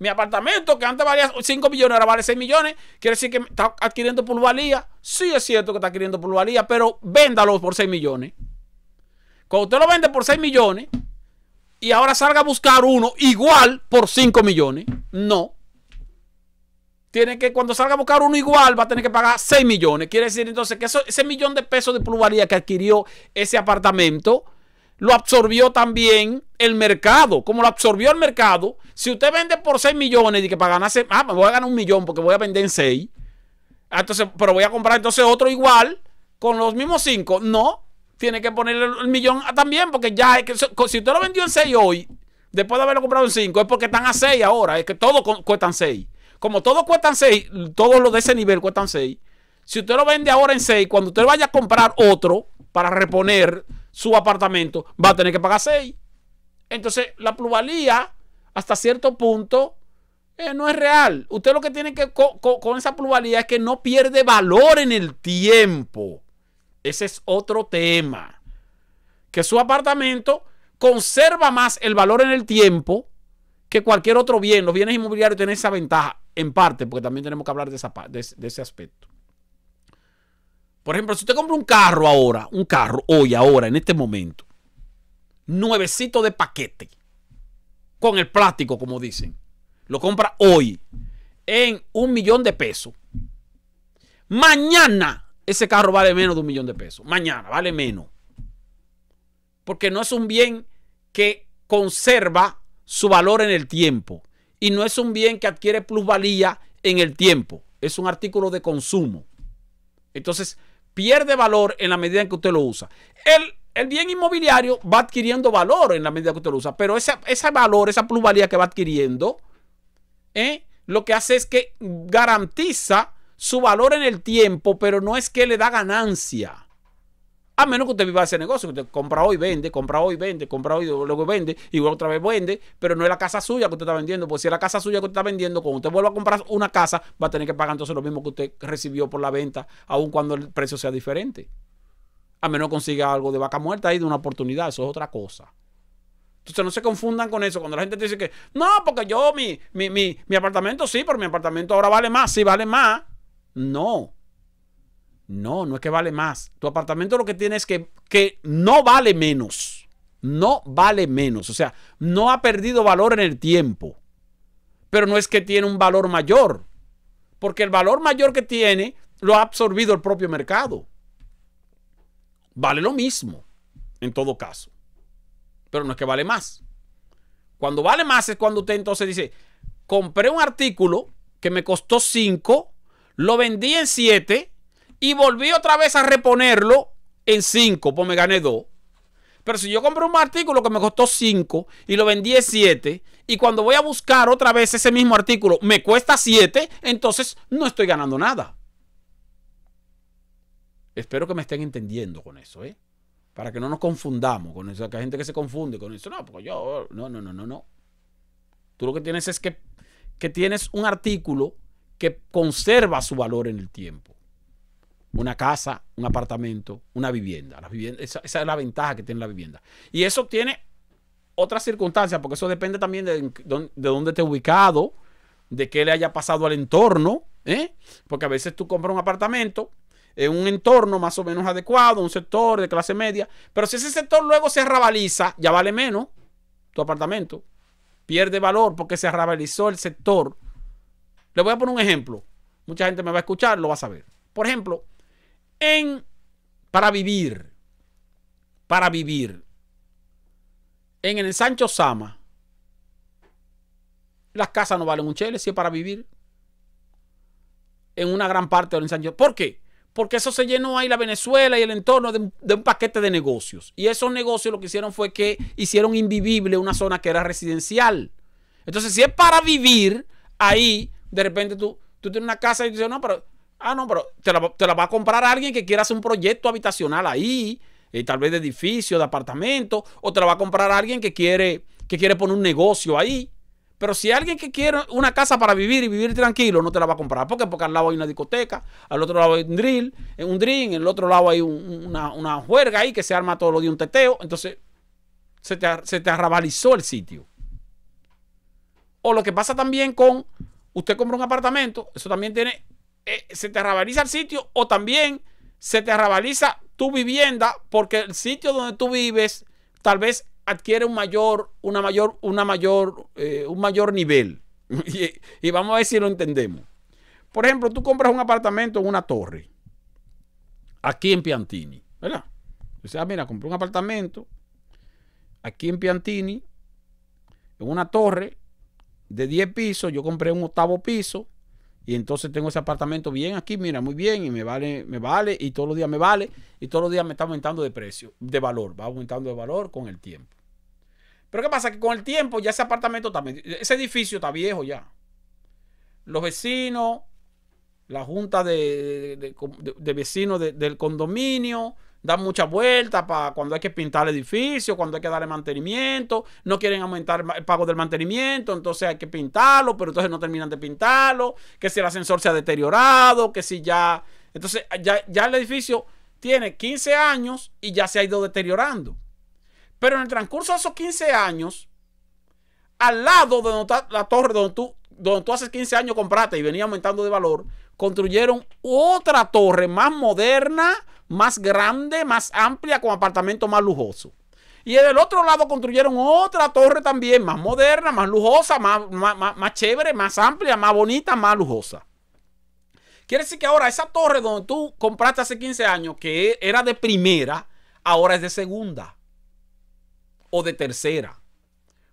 mi apartamento que antes valía 5 millones, ahora vale 6 millones. Quiere decir que está adquiriendo pulvalía? Sí es cierto que está adquiriendo pulvalía, pero véndalo por 6 millones. Cuando usted lo vende por 6 millones y ahora salga a buscar uno igual por 5 millones, no. Tiene que, cuando salga a buscar uno igual, va a tener que pagar 6 millones. Quiere decir entonces que ese millón de pesos de pulvalía que adquirió ese apartamento lo absorbió también el mercado. Como lo absorbió el mercado, si usted vende por 6 millones y que para ganarse, ah, pues voy a ganar un millón porque voy a vender en 6. Ah, entonces, pero voy a comprar entonces otro igual con los mismos 5. No, tiene que ponerle el, millón también porque ya es que si usted lo vendió en 6 hoy, después de haberlo comprado en 5, es porque están a 6 ahora. Es que todos cuestan 6. Como todos cuestan 6, todos los de ese nivel cuestan 6. Si usted lo vende ahora en 6, cuando usted vaya a comprar otro para reponer, su apartamento, va a tener que pagar 6. Entonces, la pluralía, hasta cierto punto, eh, no es real. Usted lo que tiene que con esa pluralidad es que no pierde valor en el tiempo. Ese es otro tema. Que su apartamento conserva más el valor en el tiempo que cualquier otro bien. Los bienes inmobiliarios tienen esa ventaja, en parte, porque también tenemos que hablar de, de ese aspecto. Por ejemplo, si usted compra un carro ahora, un carro hoy, ahora, en este momento, nuevecito de paquete, con el plástico, como dicen, lo compra hoy en un millón de pesos. Mañana ese carro vale menos de un millón de pesos. Mañana vale menos. Porque no es un bien que conserva su valor en el tiempo. Y no es un bien que adquiere plusvalía en el tiempo. Es un artículo de consumo. Entonces, pierde valor en la medida en que usted lo usa. El, bien inmobiliario va adquiriendo valor en la medida que usted lo usa, pero ese, valor, esa plusvalía que va adquiriendo, ¿eh? lo que hace es que garantiza su valor en el tiempo, pero no es que le da ganancia. A menos que usted viva ese negocio, que usted compra hoy, vende, compra hoy, vende, compra hoy, luego vende, y otra vez vende, pero no es la casa suya que usted está vendiendo, porque si es la casa suya que usted está vendiendo, cuando usted vuelva a comprar una casa, va a tener que pagar entonces lo mismo que usted recibió por la venta, aun cuando el precio sea diferente. A menos que consiga algo de vaca muerta y de una oportunidad, eso es otra cosa. Entonces no se confundan con eso. Cuando la gente te dice que, no, porque yo mi, mi, apartamento sí, pero mi apartamento ahora vale más, si vale más. No. No, no es que vale más. Tu apartamento lo que tiene es que, que no vale menos. No vale menos. O sea, no ha perdido valor en el tiempo. Pero no es que tiene un valor mayor. Porque el valor mayor que tiene lo ha absorbido el propio mercado. Vale lo mismo, en todo caso. Pero no es que vale más. Cuando vale más es cuando usted entonces dice, compré un artículo que me costó 5, lo vendí en 7 y volví otra vez a reponerlo en 5, pues me gané 2. Pero si yo compro un artículo que me costó 5 y lo vendí en 7, y cuando voy a buscar otra vez ese mismo artículo me cuesta 7, entonces no estoy ganando nada. Espero que me estén entendiendo con eso, ¿eh? Para que no nos confundamos con eso, que hay gente que se confunde con eso. No, porque yo, no, no, no, no, no. Tú lo que tienes es que, que tienes un artículo que conserva su valor en el tiempo una casa, un apartamento, una vivienda. esa, es la ventaja que tiene la vivienda. Y eso tiene otras circunstancias, porque eso depende también de, dónde esté ubicado, de qué le haya pasado al entorno, ¿eh? porque a veces tú compras un apartamento en un entorno más o menos adecuado, un sector de clase media, pero si ese sector luego se arrabaliza, ya vale menos tu apartamento, pierde valor porque se arrabalizó el sector. Le voy a poner un ejemplo, mucha gente me va a escuchar, lo va a saber. Por ejemplo, en para vivir, para vivir en el Sancho Sama. Las casas no valen un chele si es para vivir. En una gran parte del ensancho. ¿Por qué? Porque eso se llenó ahí la Venezuela y el entorno de, un paquete de negocios. Y esos negocios lo que hicieron fue que hicieron invivible una zona que era residencial. Entonces, si es para vivir ahí, de repente tú, tú tienes una casa y dices, no, pero Ah, no, pero te la, va a comprar alguien que quiera hacer un proyecto habitacional ahí, eh, tal vez de edificio, de apartamento, o te la va a comprar alguien que quiere, que quiere poner un negocio ahí. Pero si alguien que quiere una casa para vivir y vivir tranquilo, no te la va a comprar. ¿Por qué? Porque al lado hay una discoteca, al otro lado hay un drill, eh, un drink, en el otro lado hay una, una, juerga ahí que se arma todo lo de un teteo. Entonces, se te, se te arrabalizó el sitio. O lo que pasa también con, usted compra un apartamento, eso también tiene eh, se te arrabaliza el sitio o también se te arrabaliza tu vivienda porque el sitio donde tú vives tal vez adquiere un mayor, una mayor, una mayor, eh, un mayor nivel. y, vamos a ver si lo entendemos. Por ejemplo, tú compras un apartamento en una torre, aquí en Piantini, ¿verdad? O sea, mira, compré un apartamento aquí en Piantini, en una torre de 10 pisos, yo compré un octavo piso, y entonces tengo ese apartamento bien aquí, mira, muy bien, y me vale, me vale, y todos los días me vale, y todos los días me está aumentando de precio, de valor, va aumentando de valor con el tiempo. Pero ¿qué pasa? Que con el tiempo ya ese apartamento también, ese edificio está viejo ya. Los vecinos, la junta de, de vecinos del condominio, dan muchas vueltas para cuando hay que pintar el edificio, cuando hay que darle mantenimiento, no quieren aumentar el pago del mantenimiento, entonces hay que pintarlo, pero entonces no terminan de pintarlo, que si el ascensor se ha deteriorado, que si ya... Entonces ya, el edificio tiene 15 años y ya se ha ido deteriorando. Pero en el transcurso de esos 15 años, al lado de donde la torre donde tú, donde tú hace 15 años compraste y venía aumentando de valor, construyeron otra torre más moderna, más grande, más amplia, con apartamento más lujoso. Y del otro lado construyeron otra torre también, más moderna, más lujosa, más, más, más chévere, más amplia, más bonita, más lujosa. Quiere decir que ahora esa torre donde tú compraste hace 15 años, que era de primera, ahora es de segunda o de tercera.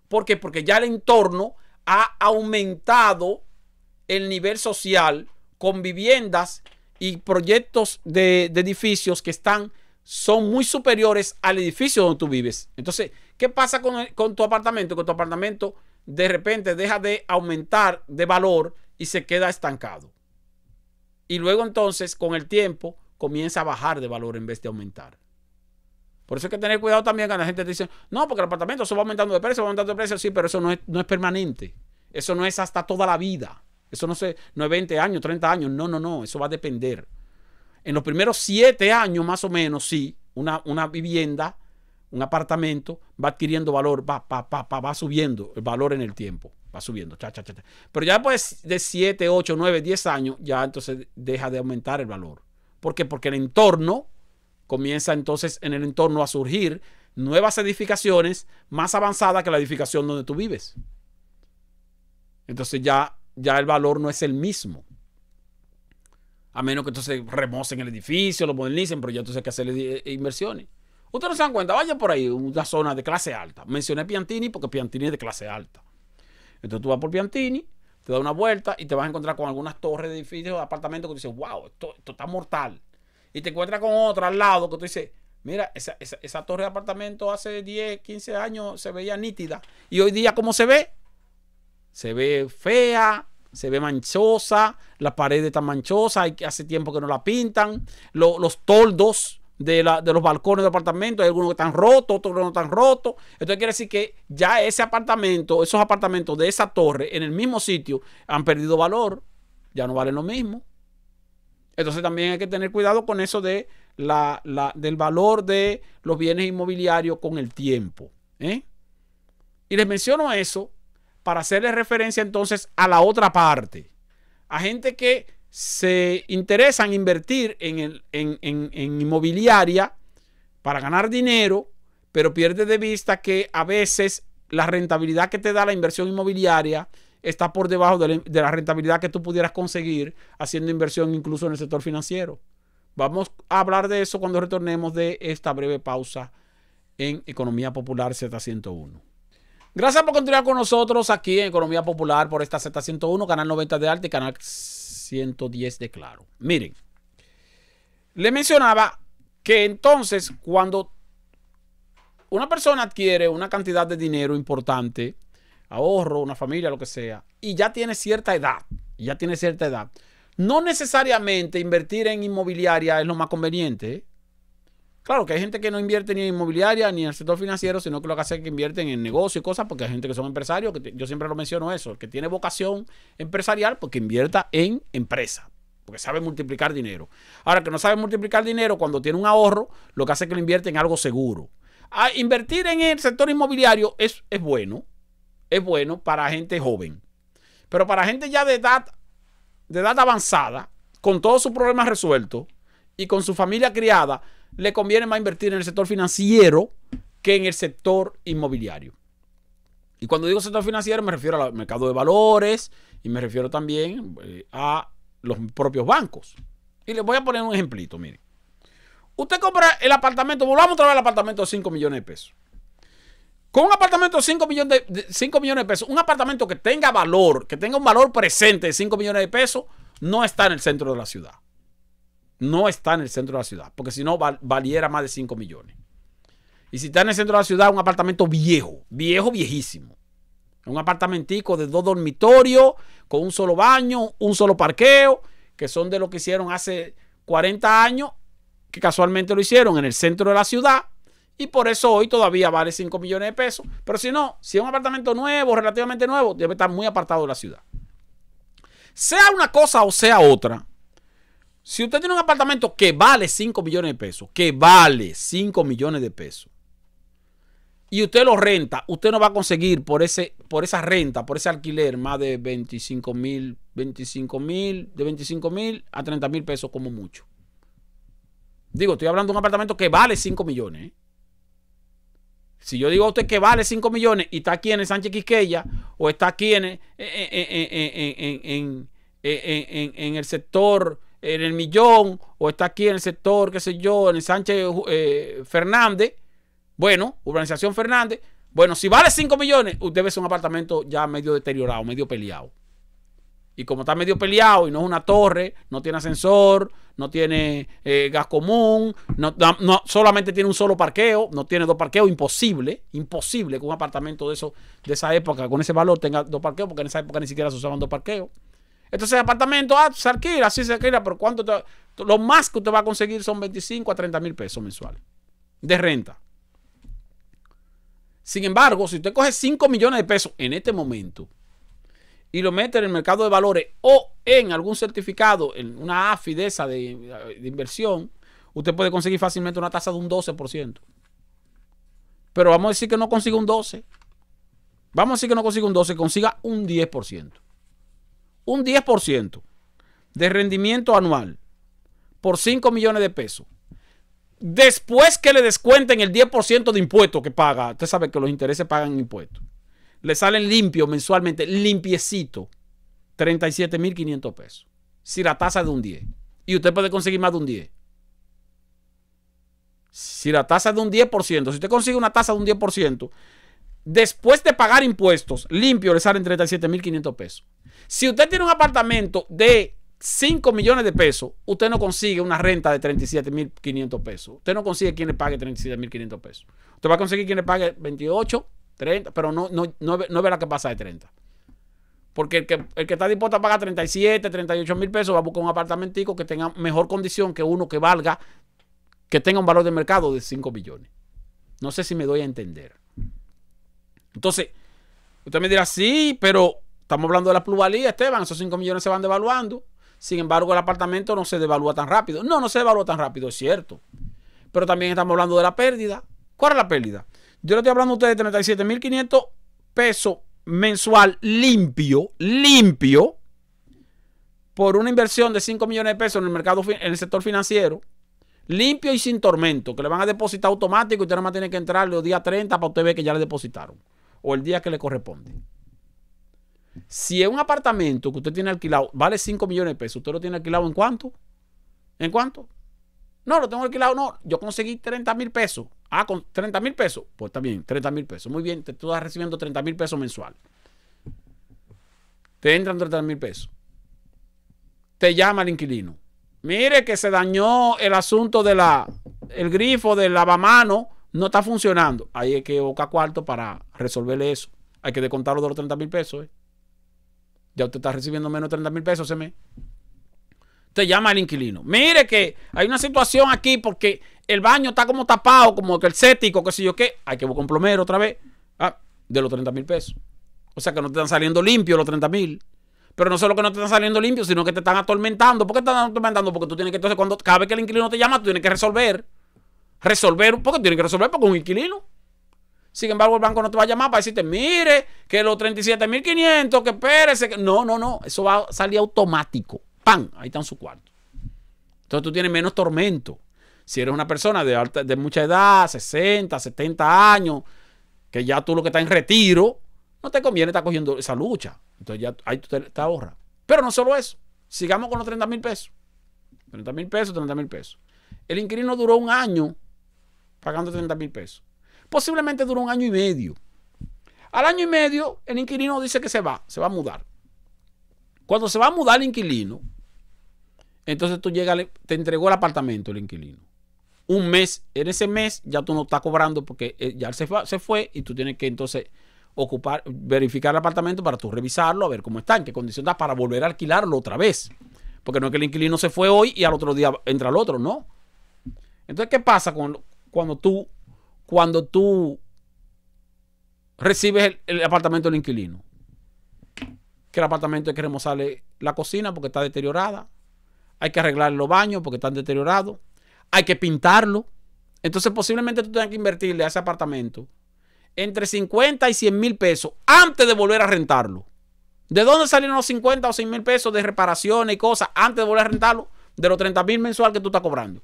¿Por qué? Porque ya el entorno ha aumentado el nivel social con viviendas y proyectos de, edificios que están son muy superiores al edificio donde tú vives. Entonces, ¿qué pasa con, tu apartamento? Que tu apartamento de repente deja de aumentar de valor y se queda estancado. Y luego entonces, con el tiempo, comienza a bajar de valor en vez de aumentar. Por eso hay que tener cuidado también cuando la gente te dice, no, porque el apartamento se va aumentando de precio, va aumentando de precio, sí, pero eso no es, no es permanente. Eso no es hasta toda la vida. Eso no, sé no es 20 años, 30 años, no, no, no, eso va a depender. En los primeros 7 años más o menos, sí, una, una vivienda, un apartamento, va adquiriendo valor, va, va subiendo el valor en el tiempo, va subiendo, Pero ya después pues de 7, 8, 9, 10 años, ya entonces deja de aumentar el valor. ¿Por qué? Porque el entorno comienza entonces en el entorno a surgir nuevas edificaciones más avanzadas que la edificación donde tú vives. Entonces ya ya el valor no es el mismo. A menos que entonces remocen el edificio, lo modernicen, pero ya entonces hay que hacerle eh, inversiones. Ustedes se dan cuenta, vaya por ahí, una zona de clase alta. Mencioné Piantini porque Piantini es de clase alta. Entonces tú vas por Piantini, te das una vuelta y te vas a encontrar con algunas torres de edificios, de apartamentos que tú dices, wow, esto, está mortal. Y te encuentras con otra al lado que tú dices, Mira, esa, esa, torre de apartamento hace 10, 15 años se veía nítida. Y hoy día, ¿cómo se ve? Se ve fea, se ve manchosa, la pared está manchosa hace tiempo que no la pintan, los toldos de, de, los balcones de apartamentos, hay algunos que están rotos, otros no están rotos. Entonces quiere decir que ya ese apartamento, esos apartamentos de esa torre en el mismo sitio han perdido valor, ya no valen lo mismo. Entonces también hay que tener cuidado con eso de del valor de los bienes inmobiliarios con el tiempo. ¿eh? Y les menciono eso para hacerle referencia entonces a la otra parte, a gente que se interesa en invertir en, inmobiliaria para ganar dinero, pero pierde de vista que a veces la rentabilidad que te da la inversión inmobiliaria está por debajo de la, rentabilidad que tú pudieras conseguir haciendo inversión incluso en el sector financiero. Vamos a hablar de eso cuando retornemos de esta breve pausa en Economía Popular Z101. Gracias por continuar con nosotros aquí en Economía Popular por esta Z101, Canal 90 de Arte y Canal 110 de Claro. Miren, le mencionaba que entonces cuando una persona adquiere una cantidad de dinero importante, ahorro, una familia, lo que sea, y ya tiene cierta edad, ya tiene cierta edad, no necesariamente invertir en inmobiliaria es lo más conveniente. ¿eh? Claro que hay gente que no invierte ni en inmobiliaria ni en el sector financiero, sino que lo que hace es que invierten en negocio y cosas, porque hay gente que son empresarios, que yo siempre lo menciono eso, que tiene vocación empresarial, porque pues invierta en empresa, porque sabe multiplicar dinero. Ahora, que no sabe multiplicar dinero, cuando tiene un ahorro, lo que hace es que lo invierte en algo seguro. A ah, invertir en el sector inmobiliario es, es bueno, es bueno para gente joven, pero para gente ya de edad, de edad avanzada, con todos sus problemas resueltos y con su familia criada, le conviene más invertir en el sector financiero que en el sector inmobiliario. Y cuando digo sector financiero me refiero al mercado de valores y me refiero también eh, a los propios bancos. Y les voy a poner un ejemplito, miren. Usted compra el apartamento, volvamos a vez al apartamento de 5 millones de pesos. Con un apartamento millones de 5 millones de pesos, un apartamento que tenga valor, que tenga un valor presente de 5 millones de pesos, no está en el centro de la ciudad no está en el centro de la ciudad, porque si no valiera más de 5 millones. Y si está en el centro de la ciudad, un apartamento viejo, viejo, viejísimo. Un apartamentico de dos dormitorios, con un solo baño, un solo parqueo, que son de lo que hicieron hace 40 años, que casualmente lo hicieron en el centro de la ciudad, y por eso hoy todavía vale 5 millones de pesos. Pero si no, si es un apartamento nuevo, relativamente nuevo, debe estar muy apartado de la ciudad. Sea una cosa o sea otra, si usted tiene un apartamento que vale 5 millones de pesos, que vale 5 millones de pesos, y usted lo renta, usted no va a conseguir por, ese, por esa renta, por ese alquiler, más de 25 mil, 25 mil, de 25 mil a 30 mil pesos como mucho. Digo, estoy hablando de un apartamento que vale 5 millones. ¿eh? Si yo digo a usted que vale 5 millones y está aquí en el Sánchez Quisqueya o está aquí en el sector en el Millón o está aquí en el sector, qué sé yo, en el Sánchez eh, Fernández, bueno, urbanización Fernández, bueno, si vale 5 millones, usted ve un apartamento ya medio deteriorado, medio peleado. Y como está medio peleado y no es una torre, no tiene ascensor, no tiene eh, gas común, no, solamente tiene un solo parqueo, no tiene dos parqueos, imposible, imposible que un apartamento de, eso, de esa época con ese valor tenga dos parqueos, porque en esa época ni siquiera se usaban dos parqueos. Entonces, el apartamento, ah, se alquila, sí se alquila, pero ¿cuánto? Te, lo más que usted va a conseguir son 25 a 30 mil pesos mensuales de renta. Sin embargo, si usted coge 5 millones de pesos en este momento y lo mete en el mercado de valores o en algún certificado, en una AFI de de inversión, usted puede conseguir fácilmente una tasa de un 12%. Pero vamos a decir que no consiga un 12%. Vamos a decir que no consiga un 12%, consiga un 10% un 10% de rendimiento anual por 5 millones de pesos, después que le descuenten el 10% de impuesto que paga, usted sabe que los intereses pagan impuestos, le salen limpio mensualmente, limpiecito, 37.500 pesos. Si la tasa es de un 10. Y usted puede conseguir más de un 10. Si la tasa es de un 10%, si usted consigue una tasa de un 10%, después de pagar impuestos, limpio le salen 37.500 pesos. Si usted tiene un apartamento de 5 millones de pesos, usted no consigue una renta de 37.500 pesos. Usted no consigue quien le pague 37.500 pesos. Usted va a conseguir quien le pague 28, 30, pero no, no, no, verá que pasa de 30. Porque el que, el que está dispuesto a pagar 37, 38 mil pesos va a buscar un apartamentico que tenga mejor condición que uno que valga, que tenga un valor de mercado de 5 millones. No sé si me doy a entender. Entonces, usted me dirá, sí, pero estamos hablando de la plusvalía, Esteban, esos 5 millones se van devaluando. Sin embargo, el apartamento no se devalúa tan rápido. No, no se devalúa tan rápido, es cierto. Pero también estamos hablando de la pérdida. ¿Cuál es la pérdida? Yo le estoy hablando a usted de 37.500 pesos mensual limpio, limpio, por una inversión de 5 millones de pesos en el mercado, en el sector financiero, limpio y sin tormento, que le van a depositar automático y usted nada más tiene que entrar los días 30 para usted ver que ya le depositaron o el día que le corresponde. Si es un apartamento que usted tiene alquilado vale 5 millones de pesos, ¿usted lo tiene alquilado en cuánto? ¿En cuánto? No, lo tengo alquilado, no. Yo conseguí 30 mil pesos. Ah, con 30 mil pesos. Pues está bien, 30 mil pesos. Muy bien, te, estás recibiendo 30 mil pesos mensual. Te entran 30 mil pesos. Te llama el inquilino. Mire que se dañó el asunto de la... El grifo del lavamano no está funcionando, ahí hay que boca cuarto para resolverle eso. Hay que descontarlo de los 30 mil pesos. Eh. Ya usted está recibiendo menos de 30 mil pesos ese mes. Te llama el inquilino. Mire que hay una situación aquí porque el baño está como tapado, como que el cético, qué sé yo qué. Hay que buscar un plomero otra vez. Ah, de los 30 mil pesos. O sea que no te están saliendo limpios los 30 mil. Pero no solo que no te están saliendo limpios, sino que te están atormentando. ¿Por qué te están atormentando? Porque tú tienes que, entonces, cuando cada vez que el inquilino te llama, tú tienes que resolver resolver, porque tienen que resolver porque es un inquilino. Sin embargo, el banco no te va a llamar para decirte, mire, que los 37.500, que espérese. No, no, no. Eso va a salir automático. ¡Pam! Ahí está en su cuarto. Entonces tú tienes menos tormento. Si eres una persona de, de mucha edad, 60, 70 años, que ya tú lo que estás en retiro, no te conviene estar cogiendo esa lucha. Entonces ya ahí tú te, te ahorras. Pero no solo eso. Sigamos con los 30 mil pesos. 30 mil pesos, 30 mil pesos. El inquilino duró un año pagando 30 mil pesos. Posiblemente duró un año y medio. Al año y medio, el inquilino dice que se va, se va a mudar. Cuando se va a mudar el inquilino, entonces tú llegas, te entregó el apartamento el inquilino. Un mes, en ese mes ya tú no estás cobrando porque eh, ya se, fue, se fue y tú tienes que entonces ocupar, verificar el apartamento para tú revisarlo, a ver cómo está, en qué condición está, para volver a alquilarlo otra vez. Porque no es que el inquilino se fue hoy y al otro día entra el otro, no. Entonces, ¿qué pasa con, cuando tú, cuando tú recibes el, apartamento del inquilino. Que el apartamento hay que remozarle la cocina porque está deteriorada. Hay que arreglar los baños porque están deteriorados. Hay que pintarlo. Entonces posiblemente tú tengas que invertirle a ese apartamento entre 50 y 100 mil pesos antes de volver a rentarlo. ¿De dónde salieron los 50 o 100 mil pesos de reparaciones y cosas antes de volver a rentarlo? De los 30 mil mensual que tú estás cobrando.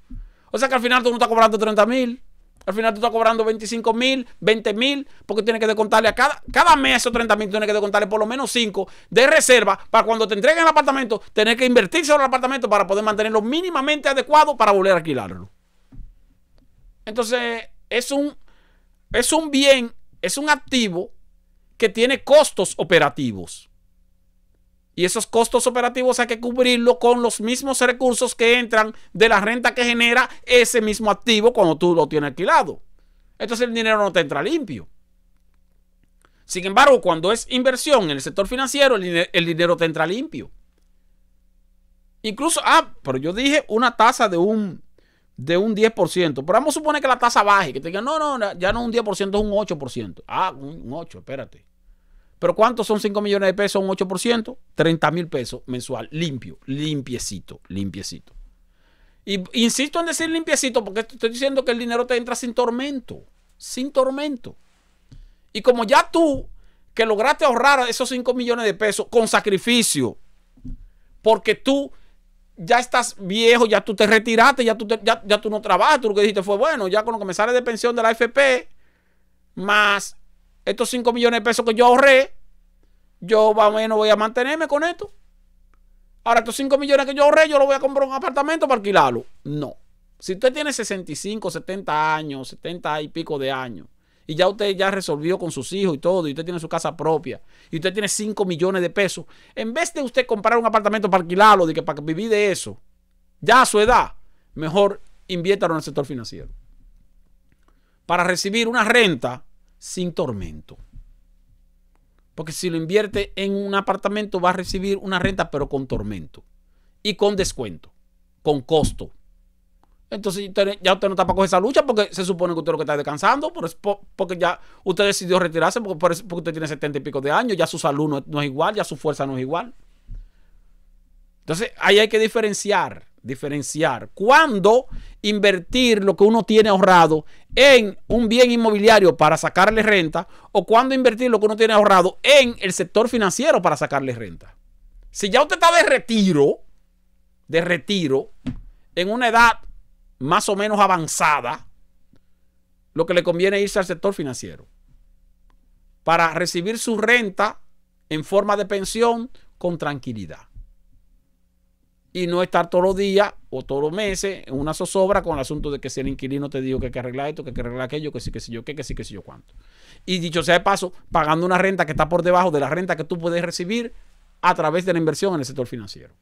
O sea que al final tú no estás cobrando 30 mil. Al final tú estás cobrando 25 mil, 20 mil, porque tienes que descontarle a cada, cada mes esos 30 mil, tienes que descontarle por lo menos 5 de reserva para cuando te entreguen el apartamento, tener que invertirse en el apartamento para poder mantenerlo mínimamente adecuado para volver a alquilarlo. Entonces, es un, es un bien, es un activo que tiene costos operativos. Y esos costos operativos hay que cubrirlo con los mismos recursos que entran de la renta que genera ese mismo activo cuando tú lo tienes alquilado. Entonces el dinero no te entra limpio. Sin embargo, cuando es inversión en el sector financiero, el, dinero te entra limpio. Incluso, ah, pero yo dije una tasa de un, de un 10%. Pero vamos a suponer que la tasa baje, que te digan, no, no, ya no un 10%, es un 8%. Ah, un 8, espérate. Pero ¿cuántos son 5 millones de pesos? Un 8%, 30 mil pesos mensual, limpio, limpiecito, limpiecito. Y insisto en decir limpiecito porque estoy diciendo que el dinero te entra sin tormento, sin tormento. Y como ya tú que lograste ahorrar esos 5 millones de pesos con sacrificio, porque tú ya estás viejo, ya tú te retiraste, ya tú, ya, tú no trabajas, tú lo que dijiste fue, bueno, ya con lo que me sale de pensión de la AFP, más estos 5 millones de pesos que yo ahorré, yo más o menos voy a mantenerme con esto. Ahora, estos 5 millones que yo ahorré, yo lo voy a comprar un apartamento para alquilarlo. No. Si usted tiene 65, 70 años, 70 y pico de años, y ya usted ya resolvió con sus hijos y todo, y usted tiene su casa propia, y usted tiene 5 millones de pesos, en vez de usted comprar un apartamento para alquilarlo, de que para vivir de eso, ya a su edad, mejor inviértalo en el sector financiero. Para recibir una renta sin tormento. Porque si lo invierte en un apartamento va a recibir una renta pero con tormento y con descuento, con costo. Entonces ya usted no está para coger esa lucha porque se supone que usted lo que está descansando, porque ya usted decidió retirarse porque, usted tiene setenta y pico de años, ya su salud no es igual, ya su fuerza no es igual. Entonces ahí hay que diferenciar diferenciar cuándo invertir lo que uno tiene ahorrado en un bien inmobiliario para sacarle renta o cuándo invertir lo que uno tiene ahorrado en el sector financiero para sacarle renta. Si ya usted está de retiro, de retiro, en una edad más o menos avanzada, lo que le conviene es irse al sector financiero para recibir su renta en forma de pensión con tranquilidad y no estar todos los días o todos los meses en una zozobra con el asunto de que si el inquilino te dijo que hay que arreglar esto, que hay que arreglar aquello, que sí, que sí yo qué, que sí, que sí yo cuánto. Y dicho sea de paso, pagando una renta que está por debajo de la renta que tú puedes recibir a través de la inversión en el sector financiero.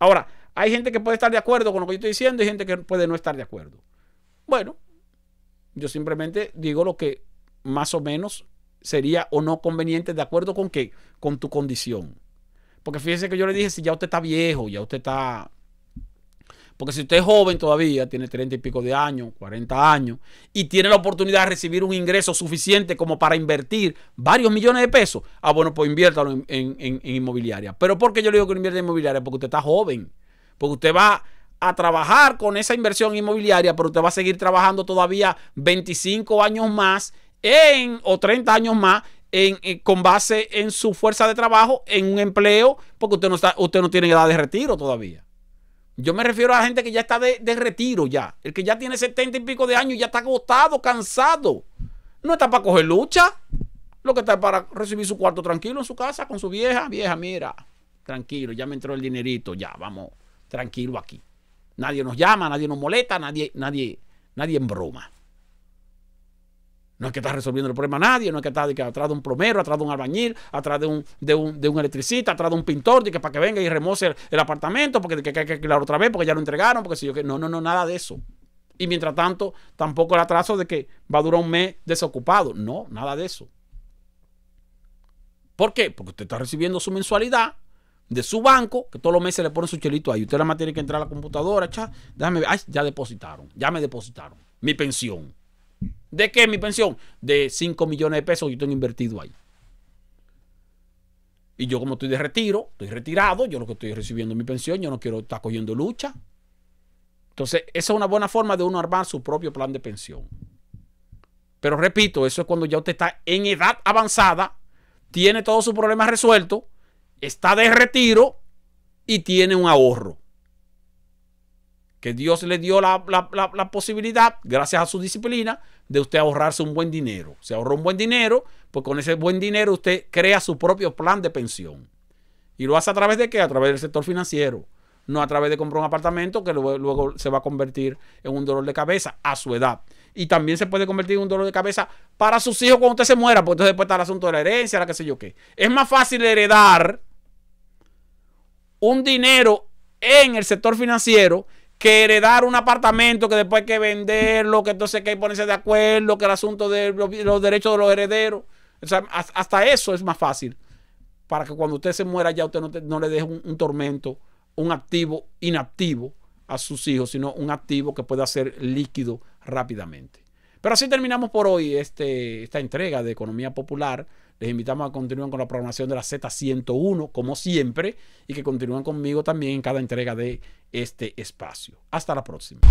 Ahora, hay gente que puede estar de acuerdo con lo que yo estoy diciendo y gente que puede no estar de acuerdo. Bueno, yo simplemente digo lo que más o menos sería o no conveniente de acuerdo con qué, con tu condición. Porque fíjese que yo le dije, si ya usted está viejo, ya usted está... Porque si usted es joven todavía, tiene 30 y pico de años, 40 años, y tiene la oportunidad de recibir un ingreso suficiente como para invertir varios millones de pesos, ah, bueno, pues inviértalo en, inmobiliaria. Pero ¿por qué yo le digo que no invierta en inmobiliaria? Porque usted está joven. Porque usted va a trabajar con esa inversión inmobiliaria, pero usted va a seguir trabajando todavía 25 años más en, o 30 años más eh, con base en su fuerza de trabajo, en un empleo, porque usted no, está, usted no tiene edad de retiro todavía. Yo me refiero a la gente que ya está de, retiro ya. El que ya tiene 70 y pico de años ya está agotado, cansado. No está para coger lucha. Lo que está para recibir su cuarto tranquilo en su casa con su vieja. Vieja, mira, tranquilo, ya me entró el dinerito, ya, vamos, tranquilo aquí. Nadie nos llama, nadie nos molesta, nadie, nadie, nadie en broma. No es que estás resolviendo el problema a nadie, no es que estás de que atrás de un plomero, atrás de un albañil, atrás de un, de un, electricista, atrás de un pintor, de que para que venga y remoce el, apartamento, porque hay que alquilar otra vez, porque ya lo entregaron, porque si yo que. No, no, no, nada de eso. Y mientras tanto, tampoco el atraso de que va a durar un mes desocupado. No, nada de eso. ¿Por qué? Porque usted está recibiendo su mensualidad de su banco, que todos los meses le ponen su chelito ahí. Usted la más tiene que entrar a la computadora, déjame ya depositaron, ya me depositaron mi pensión. ¿De qué mi pensión? De 5 millones de pesos que yo tengo invertido ahí. Y yo como estoy de retiro, estoy retirado, yo lo que estoy recibiendo es mi pensión, yo no quiero estar cogiendo lucha. Entonces, esa es una buena forma de uno armar su propio plan de pensión. Pero repito, eso es cuando ya usted está en edad avanzada, tiene todos sus problemas resueltos, está de retiro y tiene un ahorro que Dios le dio la, posibilidad, gracias a su disciplina, de usted ahorrarse un buen dinero. Se ahorró un buen dinero, pues con ese buen dinero usted crea su propio plan de pensión. ¿Y lo hace a través de qué? A través del sector financiero. No a través de comprar un apartamento que luego, se va a convertir en un dolor de cabeza a su edad. Y también se puede convertir en un dolor de cabeza para sus hijos cuando usted se muera, porque entonces después está el asunto de la herencia, la que sé yo qué. Es más fácil heredar un dinero en el sector financiero que heredar un apartamento, que después hay que venderlo, que entonces hay que ponerse de acuerdo, que el asunto de los, derechos de los herederos. hasta eso es más fácil. Para que cuando usted se muera ya usted no, le deje un, tormento, un activo inactivo a sus hijos, sino un activo que pueda ser líquido rápidamente. Pero así terminamos por hoy este, esta entrega de Economía Popular. Les invitamos a continuar con la programación de la Z101, como siempre, y que continúen conmigo también en cada entrega de este espacio. Hasta la próxima.